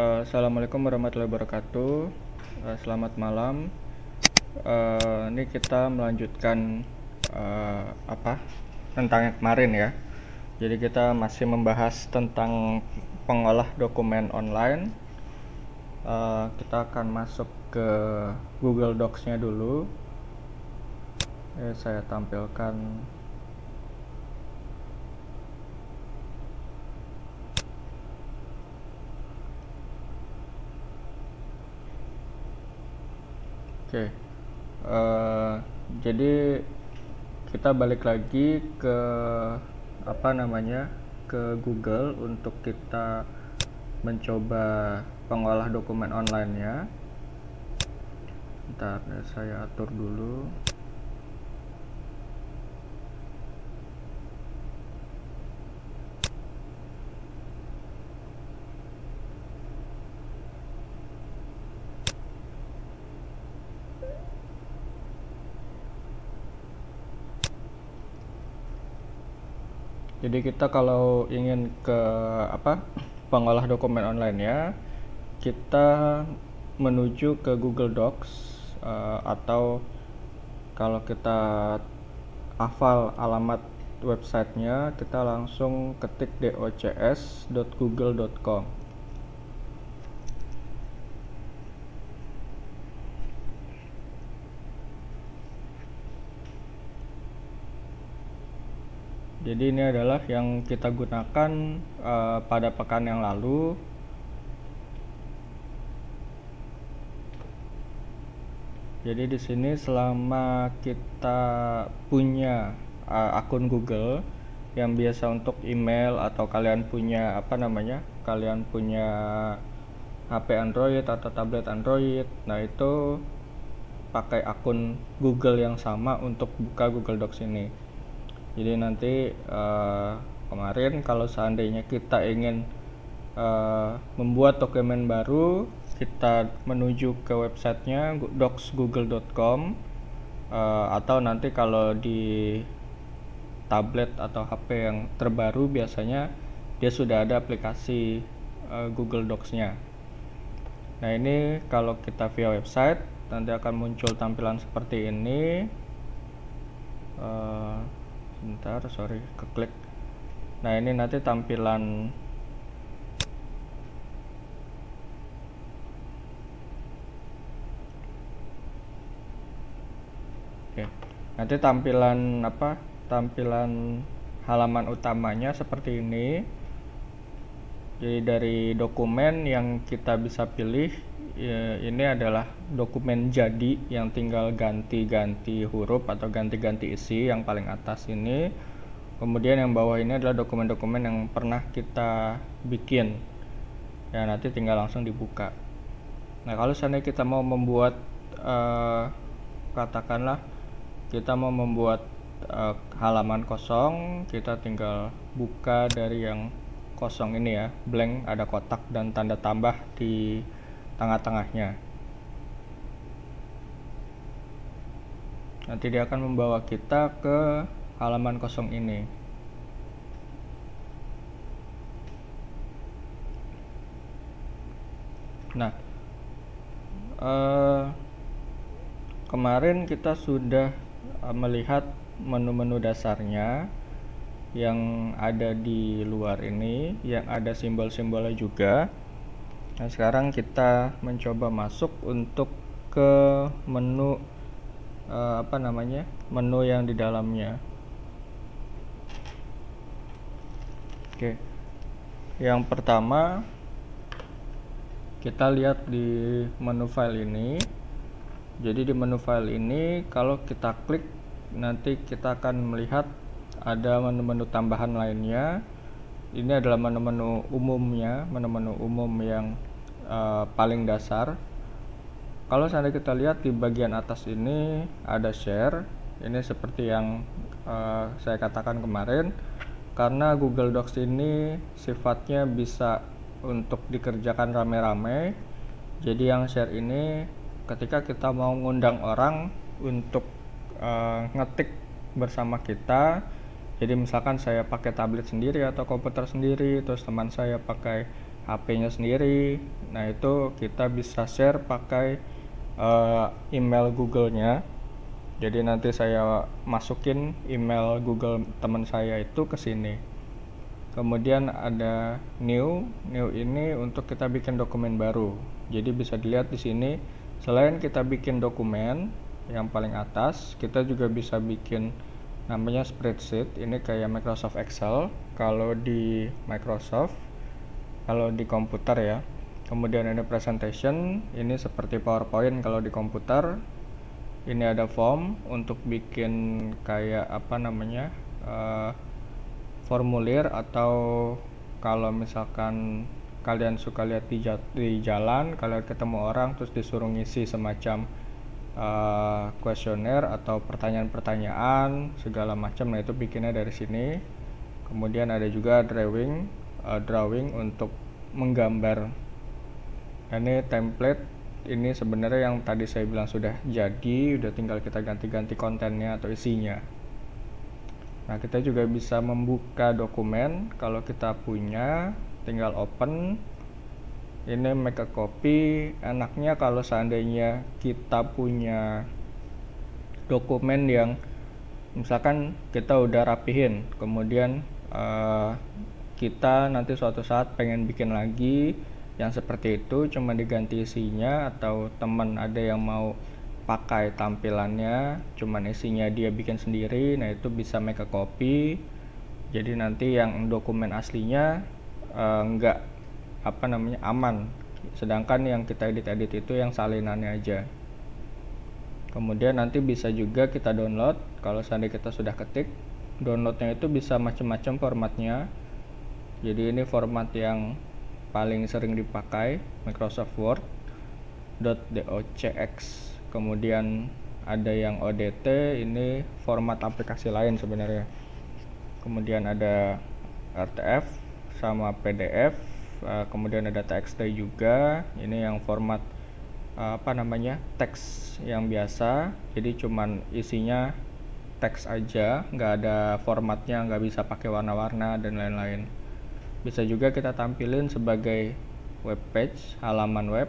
uh, assalamualaikum warahmatullahi wabarakatuh. Uh, selamat malam. Uh, ini kita melanjutkan uh, apa tentang yang kemarin ya. Jadi kita masih membahas tentang pengolah dokumen online. Uh, kita akan masuk ke Google Docs-nya dulu. Eh, saya tampilkan Oke. Okay. Uh, eh, jadi kita balik lagi ke apa namanya? ke Google untuk kita mencoba pengolah dokumen online ya. Ntar saya atur dulu. Jadi kita kalau ingin ke apa pengolah dokumen online ya, kita menuju ke Google Docs uh, atau kalau kita hafal alamat websitenya, kita langsung ketik docs.google.com. Jadi ini adalah yang kita gunakan uh, pada pekan yang lalu. Jadi di sini selama kita punya uh, akun Google yang biasa untuk email atau kalian punya apa namanya? Kalian punya HP Android atau tablet Android. Nah, itu pakai akun Google yang sama untuk buka Google Docs ini jadi nanti uh, kemarin kalau seandainya kita ingin uh, membuat dokumen baru kita menuju ke websitenya docs.google.com uh, eh, atau nanti kalau di tablet atau HP yang terbaru biasanya dia sudah ada aplikasi uh, Google Docs-nya. Nah, ini kalau kita via website nanti akan muncul tampilan seperti ini. Uh, sebentar sorry keklik nah ini nanti tampilan oke nanti tampilan apa tampilan halaman utamanya seperti ini jadi dari dokumen yang kita bisa pilih ya, ini adalah dokumen jadi yang tinggal ganti-ganti huruf atau ganti-ganti isi yang paling atas ini. Kemudian yang bawah ini adalah dokumen-dokumen yang pernah kita bikin. Ya nanti tinggal langsung dibuka. Nah kalau seandainya kita mau membuat uh, katakanlah kita mau membuat uh, halaman kosong, kita tinggal buka dari yang kosong ini ya, blank ada kotak dan tanda tambah di tengah-tengahnya nanti dia akan membawa kita ke halaman kosong ini nah eh, kemarin kita sudah eh, melihat menu-menu dasarnya yang ada di luar ini yang ada simbol-simbolnya juga Nah, sekarang kita mencoba masuk untuk ke menu uh, apa namanya? menu yang di dalamnya. Oke. Yang pertama kita lihat di menu file ini. Jadi di menu file ini kalau kita klik nanti kita akan melihat ada menu-menu tambahan lainnya ini adalah menu-menu umumnya menu-menu umum yang uh, paling dasar kalau seandainya kita lihat di bagian atas ini ada share ini seperti yang uh, saya katakan kemarin karena Google Docs ini sifatnya bisa untuk dikerjakan rame-rame jadi yang share ini ketika kita mau ngundang orang untuk uh, ngetik bersama kita jadi misalkan saya pakai tablet sendiri atau komputer sendiri terus teman saya pakai HP-nya sendiri nah itu kita bisa share pakai uh, email Google-nya jadi nanti saya masukin email Google teman saya itu ke sini kemudian ada new new ini untuk kita bikin dokumen baru jadi bisa dilihat di sini selain kita bikin dokumen yang paling atas kita juga bisa bikin namanya spreadsheet ini kayak Microsoft Excel kalau di Microsoft kalau di komputer ya kemudian ini presentation ini seperti PowerPoint kalau di komputer ini ada form untuk bikin kayak apa namanya uh, formulir atau kalau misalkan kalian suka lihat di, jalan kalian ketemu orang terus disuruh ngisi semacam Eh, kuesioner uh, atau pertanyaan-pertanyaan segala macam nah itu bikinnya dari sini kemudian ada juga drawing uh, drawing untuk menggambar nah, ini template ini sebenarnya yang tadi saya bilang sudah jadi udah tinggal kita ganti-ganti kontennya atau isinya nah kita juga bisa membuka dokumen kalau kita punya tinggal open ini make a copy enaknya kalau seandainya kita punya dokumen yang misalkan kita udah rapihin kemudian uh, kita nanti suatu saat pengen bikin lagi yang seperti itu cuma diganti isinya atau teman ada yang mau pakai tampilannya cuma isinya dia bikin sendiri nah itu bisa make a copy jadi nanti yang dokumen aslinya eh, nggak uh, apa namanya aman sedangkan yang kita edit-edit itu yang salinannya aja kemudian nanti bisa juga kita download kalau seandainya kita sudah ketik downloadnya itu bisa macam-macam formatnya jadi ini format yang paling sering dipakai Microsoft Word .docx kemudian ada yang ODT ini format aplikasi lain sebenarnya kemudian ada RTF sama PDF Eh, kemudian ada txt juga ini yang format eh, apa namanya teks yang biasa jadi cuman isinya teks aja nggak ada formatnya nggak bisa pakai warna-warna dan lain-lain bisa juga kita tampilin sebagai web page halaman web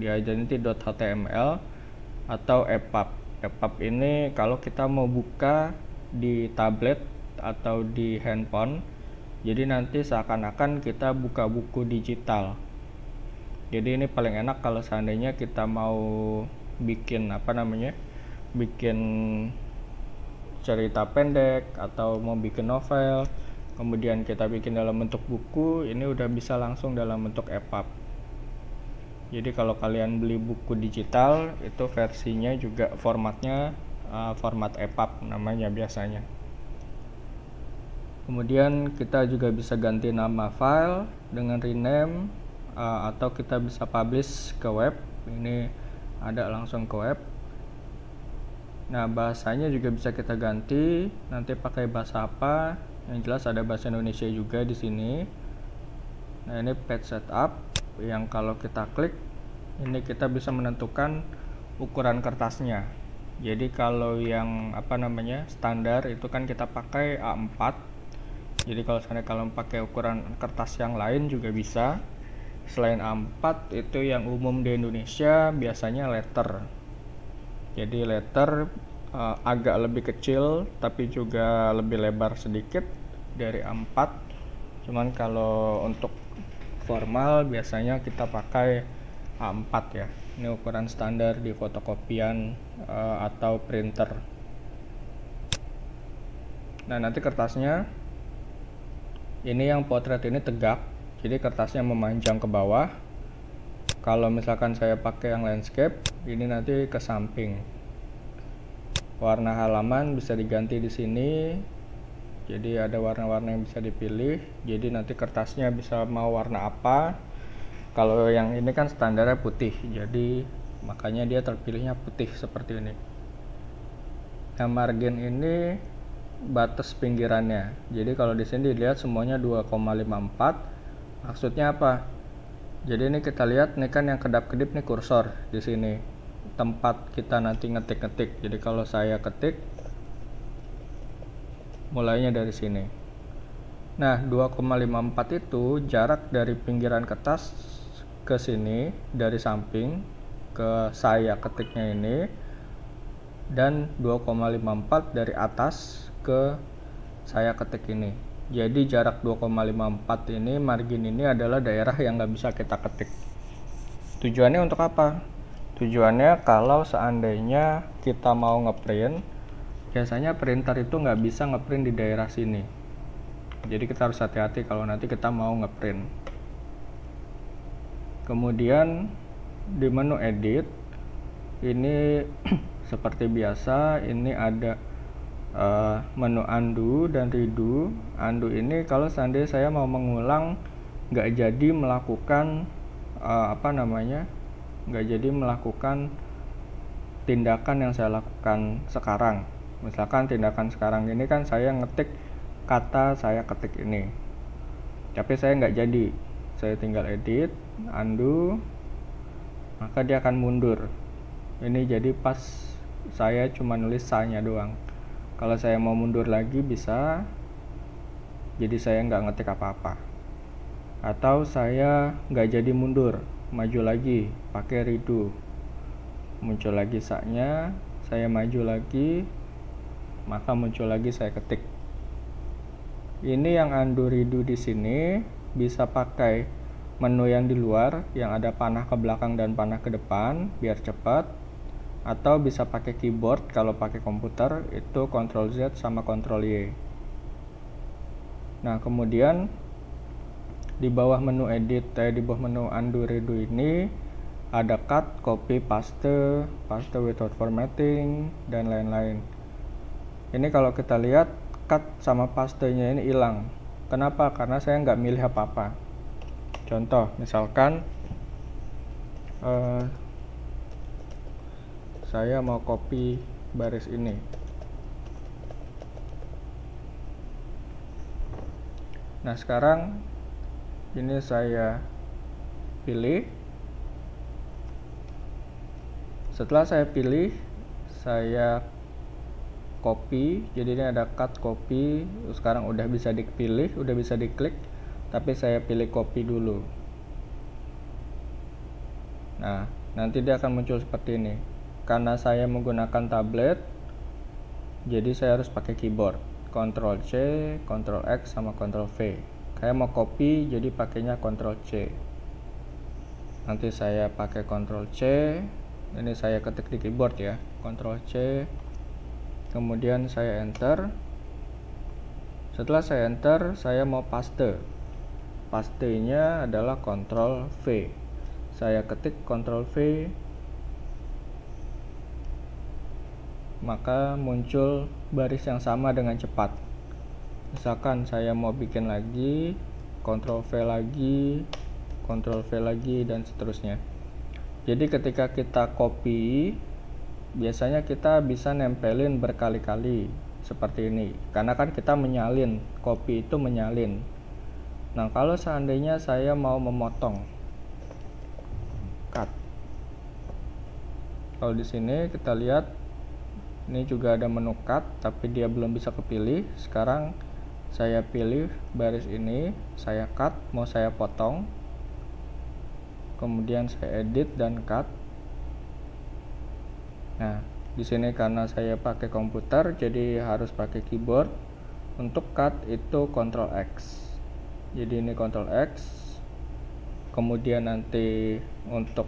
di identity.html atau epub epub ini kalau kita mau buka di tablet atau di handphone jadi nanti seakan-akan kita buka buku digital jadi ini paling enak kalau seandainya kita mau bikin apa namanya bikin cerita pendek atau mau bikin novel kemudian kita bikin dalam bentuk buku ini udah bisa langsung dalam bentuk EPUB jadi kalau kalian beli buku digital itu versinya juga formatnya uh, format EPUB namanya biasanya kemudian kita juga bisa ganti nama file dengan rename uh, atau kita bisa publish ke web ini ada langsung ke web nah bahasanya juga bisa kita ganti nanti pakai bahasa apa yang jelas ada bahasa Indonesia juga di sini nah ini page setup yang kalau kita klik ini kita bisa menentukan ukuran kertasnya jadi kalau yang apa namanya standar itu kan kita pakai A4 jadi kalau misalnya kalian pakai ukuran kertas yang lain juga bisa selain A4 itu yang umum di Indonesia biasanya letter jadi letter uh, agak lebih kecil tapi juga lebih lebar sedikit dari A4 cuman kalau untuk formal biasanya kita pakai A4 ya ini ukuran standar di fotokopian uh, atau printer nah nanti kertasnya ini yang potret ini tegak jadi kertasnya memanjang ke bawah kalau misalkan saya pakai yang landscape ini nanti ke samping warna halaman bisa diganti di sini jadi ada warna-warna yang bisa dipilih jadi nanti kertasnya bisa mau warna apa kalau yang ini kan standarnya putih jadi makanya dia terpilihnya putih seperti ini nah margin ini batas pinggirannya. Jadi kalau di sini dilihat semuanya 2,54. Maksudnya apa? Jadi ini kita lihat nih kan yang kedap-kedip nih kursor di sini. Tempat kita nanti ngetik-ngetik. Jadi kalau saya ketik mulainya dari sini. Nah, 2,54 itu jarak dari pinggiran kertas ke sini dari samping ke saya ketiknya ini dan 2,54 dari atas ke saya ketik ini jadi jarak 2,54 ini margin ini adalah daerah yang nggak bisa kita ketik tujuannya untuk apa tujuannya kalau seandainya kita mau ngeprint biasanya printer itu nggak bisa ngeprint di daerah sini jadi kita harus hati-hati kalau nanti kita mau ngeprint kemudian di menu edit ini seperti biasa ini ada uh, menu undo dan redo undo ini kalau seandainya saya mau mengulang nggak jadi melakukan uh, apa namanya nggak jadi melakukan tindakan yang saya lakukan sekarang misalkan tindakan sekarang ini kan saya ngetik kata saya ketik ini tapi saya nggak jadi saya tinggal edit undo maka dia akan mundur ini jadi pas saya cuma nulis sanya doang kalau saya mau mundur lagi bisa jadi saya nggak ngetik apa-apa atau saya nggak jadi mundur maju lagi pakai redo muncul lagi saknya saya maju lagi maka muncul lagi saya ketik ini yang undo redo di sini bisa pakai menu yang di luar yang ada panah ke belakang dan panah ke depan biar cepat atau bisa pakai keyboard kalau pakai komputer itu Ctrl Z sama Ctrl Y nah kemudian di bawah menu edit eh, di bawah menu undo redo ini ada cut, copy, paste, paste without formatting dan lain-lain ini kalau kita lihat cut sama pastenya ini hilang kenapa? karena saya nggak milih apa-apa contoh misalkan uh, saya mau copy baris ini nah sekarang ini saya pilih setelah saya pilih saya copy jadi ini ada cut copy sekarang udah bisa dipilih udah bisa diklik tapi saya pilih copy dulu nah nanti dia akan muncul seperti ini karena saya menggunakan tablet jadi saya harus pakai keyboard Ctrl C, Ctrl X sama Ctrl V saya mau copy jadi pakainya Ctrl C nanti saya pakai Ctrl C ini saya ketik di keyboard ya Ctrl C kemudian saya enter setelah saya enter saya mau paste Pastinya adalah Ctrl V saya ketik Ctrl V maka muncul baris yang sama dengan cepat. Misalkan saya mau bikin lagi, Ctrl V lagi, Ctrl V lagi, dan seterusnya. Jadi ketika kita copy, biasanya kita bisa nempelin berkali-kali seperti ini. Karena kan kita menyalin, copy itu menyalin. Nah, kalau seandainya saya mau memotong, cut. Kalau di sini kita lihat ini juga ada menu cut tapi dia belum bisa kepilih sekarang saya pilih baris ini saya cut mau saya potong kemudian saya edit dan cut nah di sini karena saya pakai komputer jadi harus pakai keyboard untuk cut itu Ctrl X jadi ini Ctrl X kemudian nanti untuk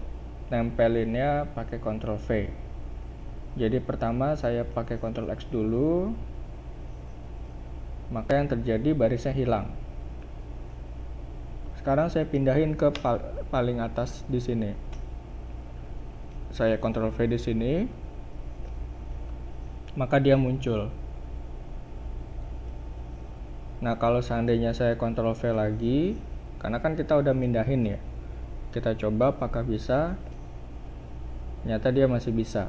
nempelinnya pakai Ctrl V jadi pertama saya pakai Ctrl X dulu maka yang terjadi barisnya hilang sekarang saya pindahin ke pal paling atas di sini saya Ctrl V di sini maka dia muncul nah kalau seandainya saya Ctrl V lagi karena kan kita udah mindahin ya kita coba apakah bisa ternyata dia masih bisa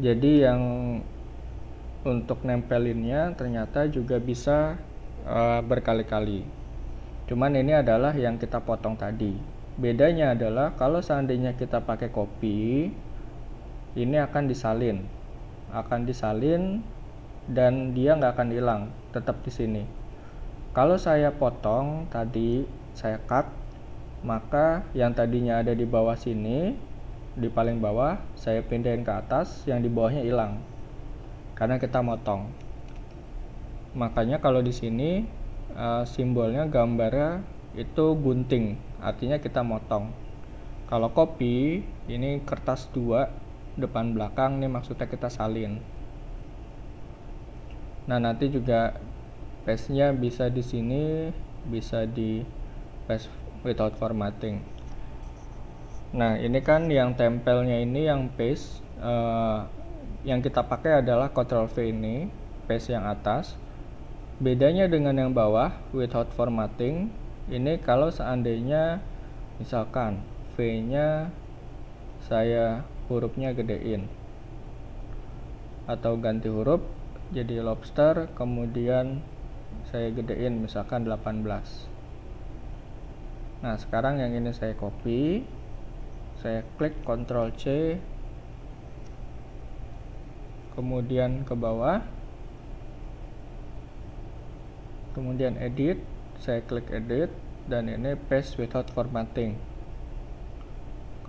jadi yang untuk nempelinnya ternyata juga bisa uh, berkali-kali cuman ini adalah yang kita potong tadi bedanya adalah kalau seandainya kita pakai kopi ini akan disalin akan disalin dan dia nggak akan hilang tetap di sini kalau saya potong tadi saya cut maka yang tadinya ada di bawah sini di paling bawah saya pindahin ke atas yang di bawahnya hilang karena kita motong makanya kalau di sini eh, simbolnya gambarnya itu gunting artinya kita motong kalau kopi ini kertas dua depan belakang nih maksudnya kita salin nah nanti juga paste nya bisa di sini bisa di paste without formatting Nah, ini kan yang tempelnya ini yang paste uh, eh, yang kita pakai adalah Ctrl V ini, paste yang atas. Bedanya dengan yang bawah without formatting, ini kalau seandainya misalkan V-nya saya hurufnya gedein atau ganti huruf jadi lobster kemudian saya gedein misalkan 18 nah sekarang yang ini saya copy saya klik Ctrl C kemudian ke bawah kemudian edit saya klik edit dan ini paste without formatting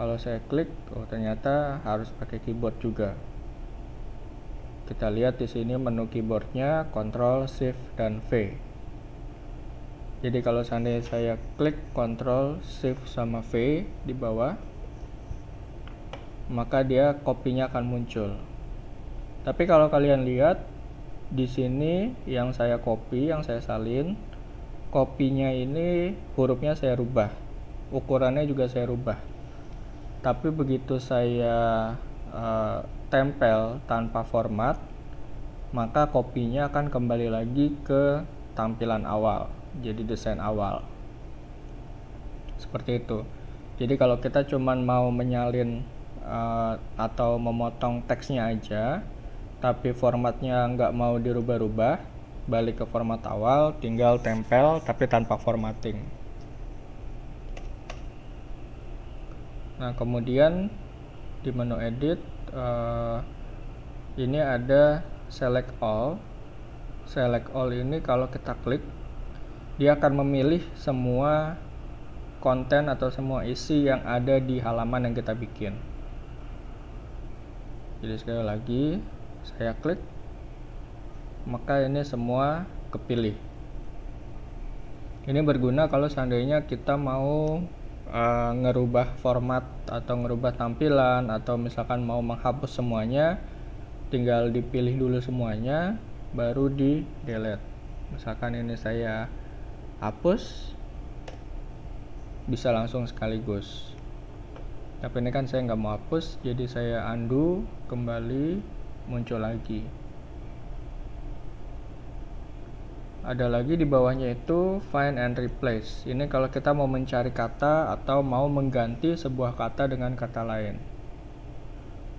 kalau saya klik oh ternyata harus pakai keyboard juga kita lihat di sini menu keyboardnya Ctrl Shift dan V jadi kalau seandainya saya klik Ctrl Shift sama V di bawah maka dia kopinya akan muncul. Tapi kalau kalian lihat di sini yang saya copy, yang saya salin, kopinya ini hurufnya saya rubah. Ukurannya juga saya rubah. Tapi begitu saya uh, tempel tanpa format, maka kopinya akan kembali lagi ke tampilan awal, jadi desain awal. Seperti itu. Jadi kalau kita cuman mau menyalin uh, atau memotong teksnya aja tapi formatnya nggak mau dirubah-rubah balik ke format awal tinggal tempel tapi tanpa formatting nah kemudian di menu edit uh, ini ada select all select all ini kalau kita klik dia akan memilih semua konten atau semua isi yang ada di halaman yang kita bikin jadi sekali lagi saya klik maka ini semua kepilih ini berguna kalau seandainya kita mau uh, ngerubah format atau ngerubah tampilan atau misalkan mau menghapus semuanya tinggal dipilih dulu semuanya baru di delete misalkan ini saya hapus bisa langsung sekaligus tapi ini kan saya nggak mau hapus jadi saya undo kembali muncul lagi ada lagi di bawahnya itu find and replace ini kalau kita mau mencari kata atau mau mengganti sebuah kata dengan kata lain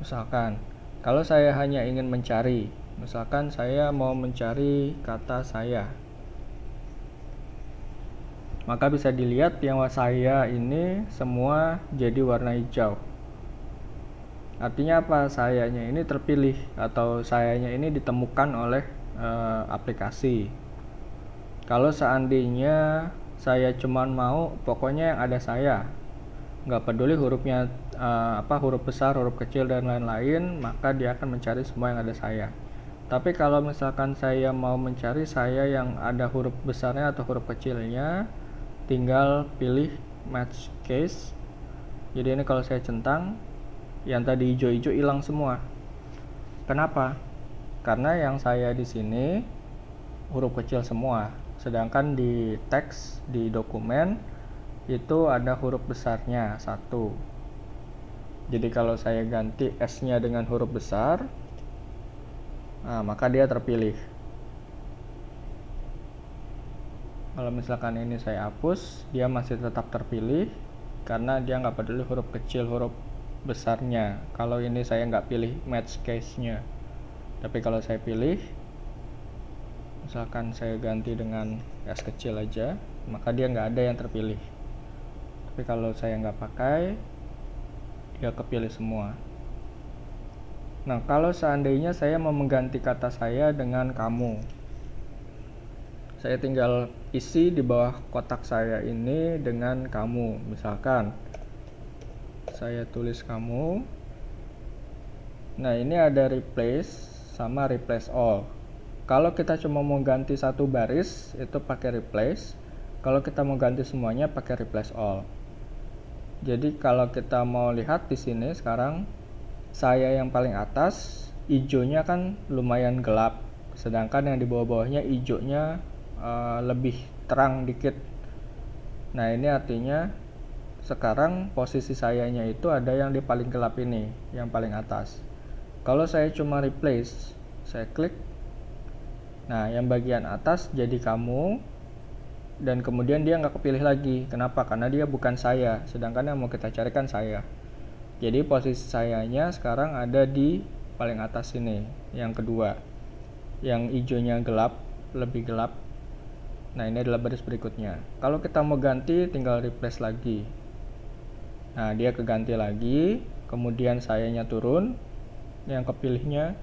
misalkan kalau saya hanya ingin mencari misalkan saya mau mencari kata saya maka bisa dilihat yang saya ini semua jadi warna hijau artinya apa sayanya ini terpilih atau sayanya ini ditemukan oleh e, aplikasi kalau seandainya saya cuma mau pokoknya yang ada saya nggak peduli hurufnya e, apa huruf besar huruf kecil dan lain-lain maka dia akan mencari semua yang ada saya tapi kalau misalkan saya mau mencari saya yang ada huruf besarnya atau huruf kecilnya tinggal pilih match case jadi ini kalau saya centang yang tadi hijau-hijau hilang semua kenapa karena yang saya di sini huruf kecil semua sedangkan di teks di dokumen itu ada huruf besarnya satu jadi kalau saya ganti S nya dengan huruf besar nah, maka dia terpilih kalau misalkan ini saya hapus dia masih tetap terpilih karena dia nggak peduli huruf kecil huruf besarnya kalau ini saya nggak pilih match case nya tapi kalau saya pilih misalkan saya ganti dengan S kecil aja maka dia nggak ada yang terpilih tapi kalau saya nggak pakai dia kepilih semua nah kalau seandainya saya mau mengganti kata saya dengan kamu saya tinggal isi di bawah kotak saya ini dengan kamu misalkan saya tulis kamu nah ini ada replace sama replace all kalau kita cuma mau ganti satu baris itu pakai replace kalau kita mau ganti semuanya pakai replace all jadi kalau kita mau lihat di sini sekarang saya yang paling atas hijaunya kan lumayan gelap sedangkan yang di bawah-bawahnya hijaunya Eh, lebih terang dikit nah ini artinya sekarang posisi sayanya itu ada yang di paling gelap ini yang paling atas kalau saya cuma replace saya klik nah yang bagian atas jadi kamu dan kemudian dia nggak kepilih lagi kenapa karena dia bukan saya sedangkan yang mau kita carikan saya jadi posisi sayanya sekarang ada di paling atas ini yang kedua yang hijaunya gelap lebih gelap Nah, ini adalah baris berikutnya. Kalau kita mau ganti, tinggal replace lagi. Nah, dia keganti lagi, kemudian sayanya turun, yang kepilihnya.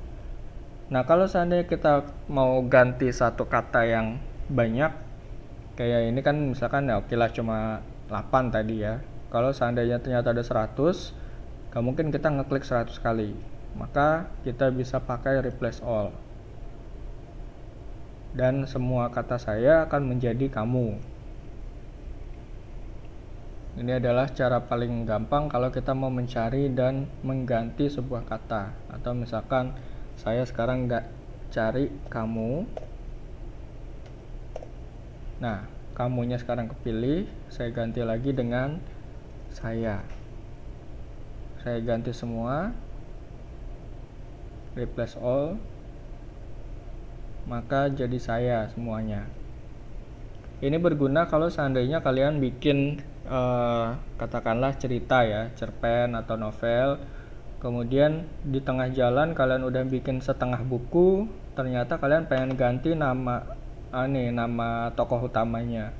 Nah, kalau seandainya kita mau ganti satu kata yang banyak, kayak ini kan misalkan ya oke lah cuma 8 tadi ya. Kalau seandainya ternyata ada 100, mungkin kita ngeklik 100 kali. Maka kita bisa pakai replace all dan semua kata saya akan menjadi kamu. Ini adalah cara paling gampang kalau kita mau mencari dan mengganti sebuah kata. Atau misalkan saya sekarang nggak cari kamu. Nah, kamunya sekarang kepilih, saya ganti lagi dengan saya. Saya ganti semua. Replace all maka jadi saya semuanya. Ini berguna kalau seandainya kalian bikin eh, katakanlah cerita ya, cerpen atau novel. Kemudian di tengah jalan kalian udah bikin setengah buku, ternyata kalian pengen ganti nama aneh nama tokoh utamanya.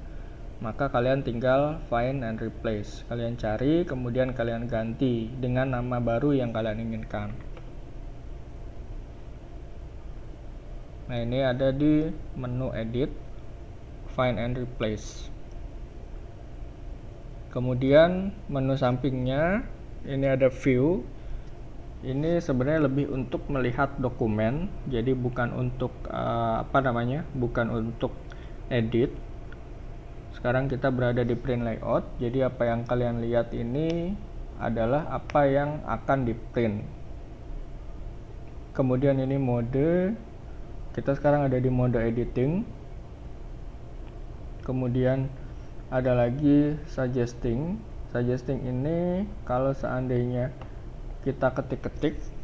Maka kalian tinggal find and replace. Kalian cari kemudian kalian ganti dengan nama baru yang kalian inginkan. nah ini ada di menu edit find and replace kemudian menu sampingnya ini ada view ini sebenarnya lebih untuk melihat dokumen jadi bukan untuk uh, apa namanya bukan untuk edit sekarang kita berada di print layout jadi apa yang kalian lihat ini adalah apa yang akan di print kemudian ini mode kita sekarang ada di mode editing kemudian ada lagi suggesting suggesting ini kalau seandainya kita ketik-ketik